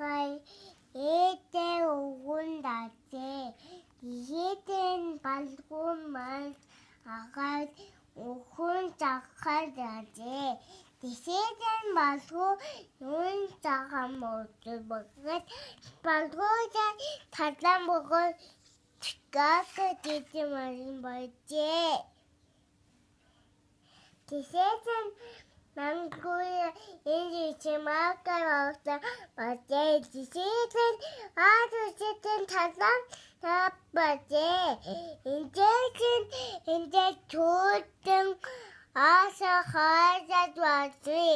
хай ээдээ өгөн дазээ ийдэн балгуун маань агаад өгөн захаа дазээ тэсэдэн балгуу юун захаа мөрдөж бөгөөд балгууда талан бөгөөд чигаака дээдэн маань байжээ тэсэдэн Мангуя энэ чимаакар авта батэй дисэтэн аадүсэтэн талан таппатэ инжэсэн инжэ чуутэн ааса хаажад бацви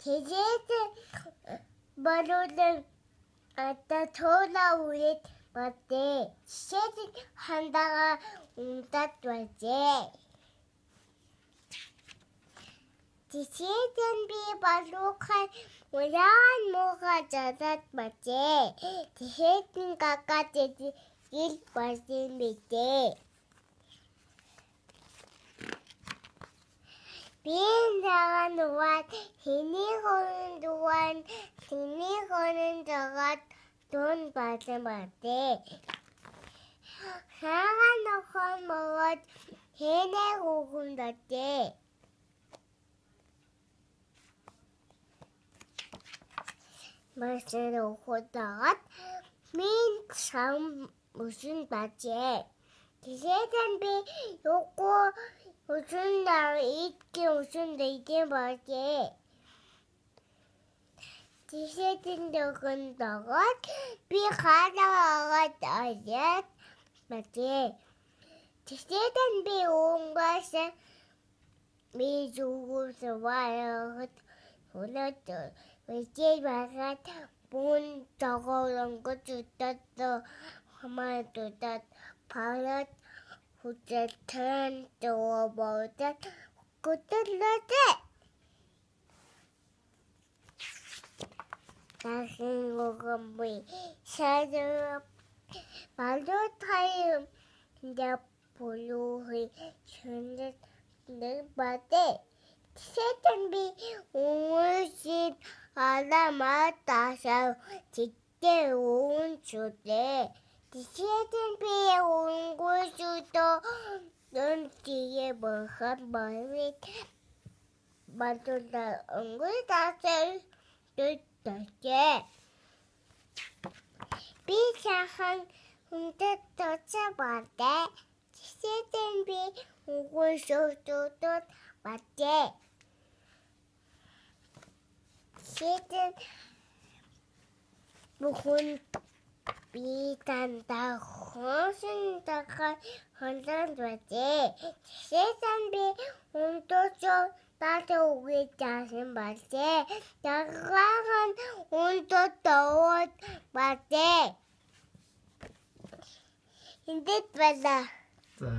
тэжэтэн болуулэн ата тоола үрээд батэ сээтэн хандага унтат бацэ Тэсэдэн би балуухай уяан муугаа жадаад бажээ. Тэхэдэн гага дэдэ гил бажийн бидээ. Би загаан дугаад хэний хорон дугаан тэний хорон загаад дуун бажин бажээ. Хаан нохон могод хэнэ гугун дажээ. машин ухагаад минь сам үсэн бажээ. Тэгээд би юуко үсэн даа идгэн үсэн дэйдэн бажээ. Тэгээд энэ дөгөн догоод би хаагаад аяад бажээ. Тэгээд би өнгөөс би зүгүүс баяад өнөөдөр 왜지 말가 본 저거런 거 주다도 하마 주다 바라 후제 트란 저거 뭐다 고들러지 나신 거건 뭐 사주 말도 타임 이제 보루히 전제 내 바데 세 준비 바람아따서 짙게 온 주대 지시든 비에 온 고수도 눈 뒤에 멀한 멀리 만든다 얼굴 다슬 눈뜨게 비상한 hunde tocha bate, si te envío un hueso todo bate. Шитэн бүхэн би тантаа хоосон дахаа хондонд бажээ. Тэсээн би өндөчөө таатаа үгээ таасан бажээ. Дагаан өндөө тоот бажээ. Эндээд байлаа. За.